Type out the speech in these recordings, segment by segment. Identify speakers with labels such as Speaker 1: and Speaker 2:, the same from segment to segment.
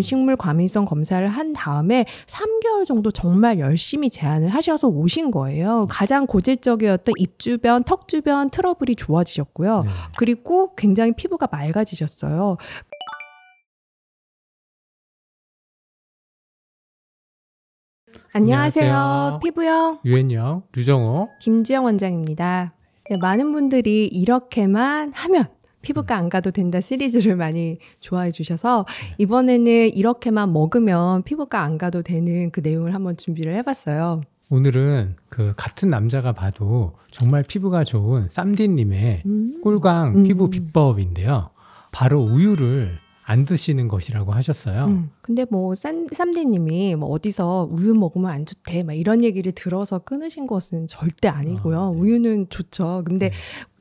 Speaker 1: 음식물 과민성 검사를 한 다음에 3개월 정도 정말 열심히 제안을 하셔서 오신 거예요. 가장 고질적이었던 입 주변, 턱 주변 트러블이 좋아지셨고요. 네.
Speaker 2: 그리고 굉장히 피부가 맑아지셨어요. 안녕하세요. 안녕하세요. 피부형 유엔영, 유정호,
Speaker 1: 김지영 원장입니다. 네, 많은 분들이 이렇게만 하면 피부과 음. 안 가도 된다 시리즈를 많이 좋아해 주셔서 이번에는 이렇게만 먹으면 피부과 안 가도 되는 그 내용을 한번 준비를 해봤어요.
Speaker 2: 오늘은 그 같은 남자가 봐도 정말 피부가 좋은 쌈디님의 음. 꿀광 음. 피부 비법인데요. 바로 우유를 안 드시는 것이라고 하셨어요. 음.
Speaker 1: 근데 뭐 쌈, 디님이뭐 어디서 우유 먹으면 안 좋대 막 이런 얘기를 들어서 끊으신 것은 절대 아니고요. 아, 네. 우유는 좋죠. 근데 네.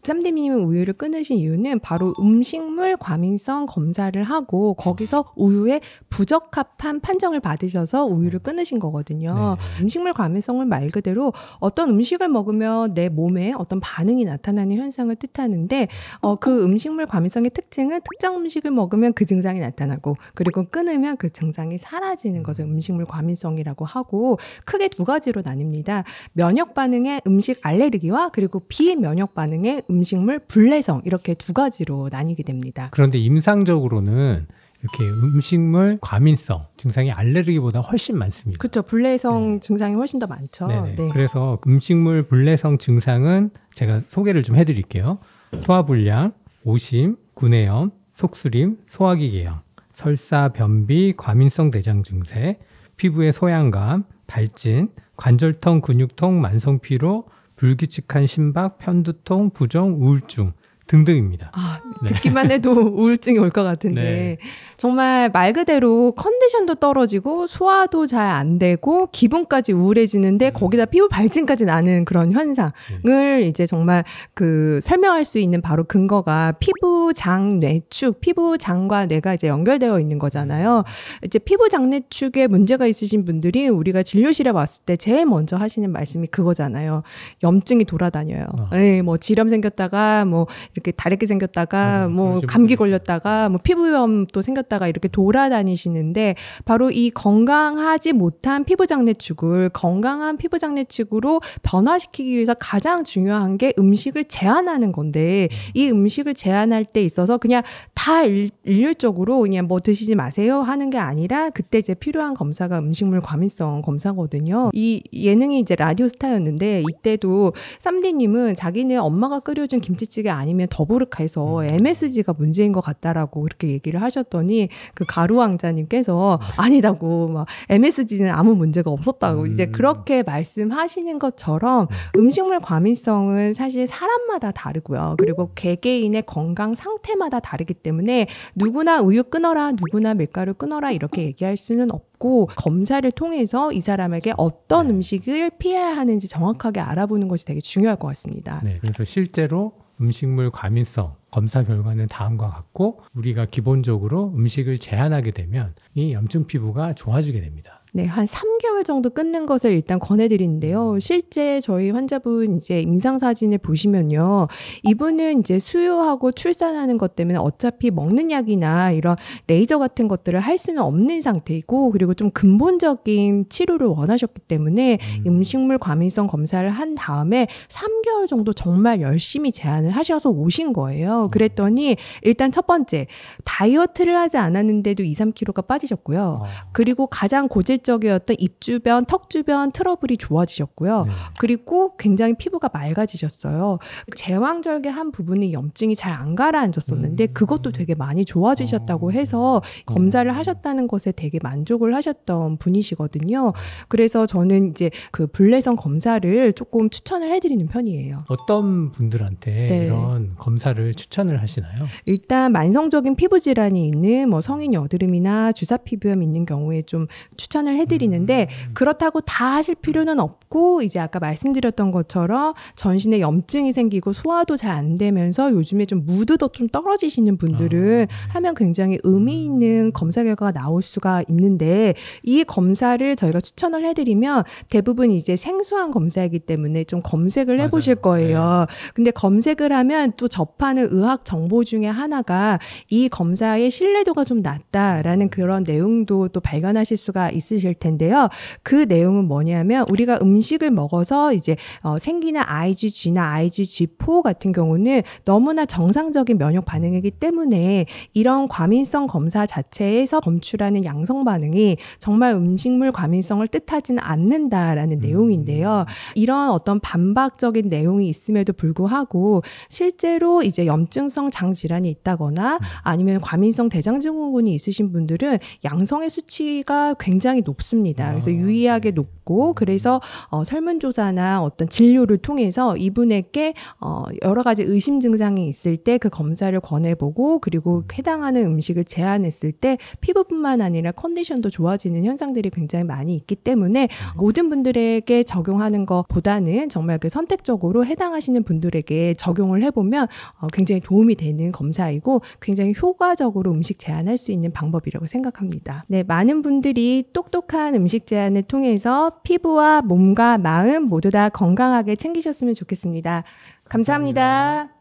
Speaker 1: 쌈디미님은 우유를 끊으신 이유는 바로 음식물 과민성 검사를 하고 거기서 우유에 부적합한 판정을 받으셔서 우유를 끊으신 거거든요. 네. 음식물 과민성은 말 그대로 어떤 음식을 먹으면 내 몸에 어떤 반응이 나타나는 현상을 뜻하는데 어, 그 음식물 과민성의 특징은 특정 음식을 먹으면 그 증상이 나타나고 그리고 끊으면 그 증상이 사라지는 것을 음. 음식물 과민성이라고 하고 크게 두 가지로 나뉩니다. 면역 반응의 음식 알레르기와 그리고 비면역 반응의 음 음식물 불내성 이렇게 두 가지로 나뉘게 됩니다.
Speaker 2: 그런데 임상적으로는 이렇게 음식물 과민성 증상이 알레르기보다 훨씬 많습니다.
Speaker 1: 그렇죠. 불내성 네. 증상이 훨씬 더 많죠. 네. 네. 네.
Speaker 2: 그래서 음식물 불내성 증상은 제가 소개를 좀 해드릴게요. 소화불량, 오심, 구내염, 속쓰림, 소화기 계형, 설사, 변비, 과민성 대장 증세, 피부의 소양감, 발진, 관절통, 근육통, 만성 피로, 불규칙한 심박, 편두통, 부종, 우울증 등등입니다. 아, 네. 듣기만 해도
Speaker 1: 우울증이 올 것 같은데 네. 정말 말 그대로 컨디션도 떨어지고 소화도 잘 안 되고 기분까지 우울해지는데 음. 거기다 피부 발진까지 나는 그런 현상을 음. 이제 정말 그 설명할 수 있는 바로 근거가 피부 장내축 피부 장과 뇌가 이제 연결되어 있는 거잖아요. 음. 이제 피부 장내축에 문제가 있으신 분들이 우리가 진료실에 왔을 때 제일 먼저 하시는 말씀이 그거잖아요. 염증이 돌아다녀요. 아. 예, 아. 네, 뭐 질염 생겼다가 뭐 이렇게 다르게 생겼다가 맞아뭐 감기 걸렸다가 뭐 피부염 또 생겼다가 이렇게 돌아다니시는데 바로 이 건강하지 못한 피부 장내축을 건강한 피부 장내축으로 변화시키기 위해서 가장 중요한 게 음식을 제한하는 건데 음. 이 음식을 제한할 때 있어서 그냥 다 일, 률적으로 그냥 뭐 드시지 마세요 하는 게 아니라 그때 이제 필요한 검사가 음식물 과민성 검사거든요. 이 예능이 이제 라디오 스타였는데 이때도 쌈디님은 자기는 엄마가 끓여준 김치찌개 아니면 더부르카에서 MSG가 음. 문제인 것 같다라고 그렇게 얘기를 하셨더니 그 가루 왕자님께서 아. 아니다고 막 MSG는 아무 문제가 없었다고 음. 이제 그렇게 말씀하시는 것처럼 네. 음식물 과민성은 사실 사람마다 다르고요. 그리고 개개인의 건강 상태마다 다르기 때문에 누구나 우유 끊어라, 누구나 밀가루 끊어라 이렇게 얘기할 수는 없고 검사를 통해서 이 사람에게 어떤 네. 음식을 피해야 하는지 정확하게 알아보는 것이 되게 중요할 것 같습니다.
Speaker 2: 네, 그래서 실제로 음식물 과민성 검사 결과는 다음과 같고 우리가 기본적으로 음식을 제한하게 되면 이 염증 피부가 좋아지게 됩니다.
Speaker 1: 네, 한 3개월 정도 끊는 것을 일단 권해드리는데요. 음. 실제 저희 환자분 이제 임상사진을 보시면요. 이분은 이제 수유하고 출산하는 것 때문에 어차피 먹는 약이나 이런 레이저 같은 것들을 할 수는 없는 상태이고, 그리고 좀 근본적인 치료를 원하셨기 때문에 음. 식물 과민성 검사를 한 다음에 3개월 정도 정말 열심히 제안을 하셔서 오신 거예요. 음. 그랬더니 일단 첫 번째, 다이어트를 하지 않았는데도 2, 3kg가 빠지셨고요. 아. 그리고 가장 고질 본질적이었던 입 주변, 턱 주변 트러블이 좋아지셨고요. 네. 그리고 굉장히 피부가 맑아지셨어요. 제왕절개 한 부분이 염증이 잘 안 가라앉았었는데 음. 그것도 되게 많이 좋아지셨다고 어. 해서 네. 검사를 하셨다는 것에 되게 만족을 하셨던 분이시거든요. 그래서 저는 이제 그 불내성 검사를 조금 추천을 해드리는 편이에요.
Speaker 2: 어떤 분들한테 네. 이런 검사를 추천을 하시나요?
Speaker 1: 일단 만성적인 피부 질환이 있는 뭐 성인 여드름이나 주사 피부염 있는 경우에 좀 추천을 추천을 해드리는데 음. 그렇다고 다 하실 필요는 없고 이제 아까 말씀드렸던 것처럼 전신에 염증이 생기고 소화도 잘 안 되면서 요즘에 좀 무드도 좀 떨어지시는 분들은 아. 하면 굉장히 의미 음. 있는 검사 결과가 나올 수가 있는데 이 검사를 저희가 추천을 해드리면 대부분 이제 생소한 검사이기 때문에 좀 검색을 해보실 거예요. 네. 근데 검색을 하면 또 접하는 의학 정보 중에 하나가 이 검사의 신뢰도가 좀 낮다라는 그런 내용도 또 발견하실 수가 있으실 있으실 텐데요. 그 내용은 뭐냐면 우리가 음식을 먹어서 이제 어, 생기는 IgG나 IgG4 같은 경우는 너무나 정상적인 면역 반응이기 때문에 이런 과민성 검사 자체에서 검출하는 양성 반응이 정말 음식물 과민성을 뜻하지는 않는다라는 음. 내용인데요. 이런 어떤 반박적인 내용이 있음에도 불구하고 실제로 이제 염증성 장 질환이 있다거나 음. 아니면 과민성 대장증후군이 있으신 분들은 양성의 수치가 굉장히 높습니다. 아. 그래서 유의하게 높고 그래서 어, 설문조사나 어떤 진료를 통해서 이분에게 어, 여러 가지 의심 증상이 있을 때 그 검사를 권해보고 그리고 음. 해당하는 음식을 제한했을 때 피부뿐만 아니라 컨디션도 좋아지는 현상들이 굉장히 많이 있기 때문에 아. 모든 분들에게 적용하는 것보다는 정말 그 선택적으로 해당하시는 분들에게 적용을 해보면 어, 굉장히 도움이 되는 검사이고 굉장히 효과적으로 음식 제한할 수 있는 방법이라고 생각합니다. 네, 많은 분들이 똑똑 똑똑한 음식 제안을 통해서 피부와 몸과 마음 모두 다 건강하게 챙기셨으면 좋겠습니다 감사합니다. 감사합니다.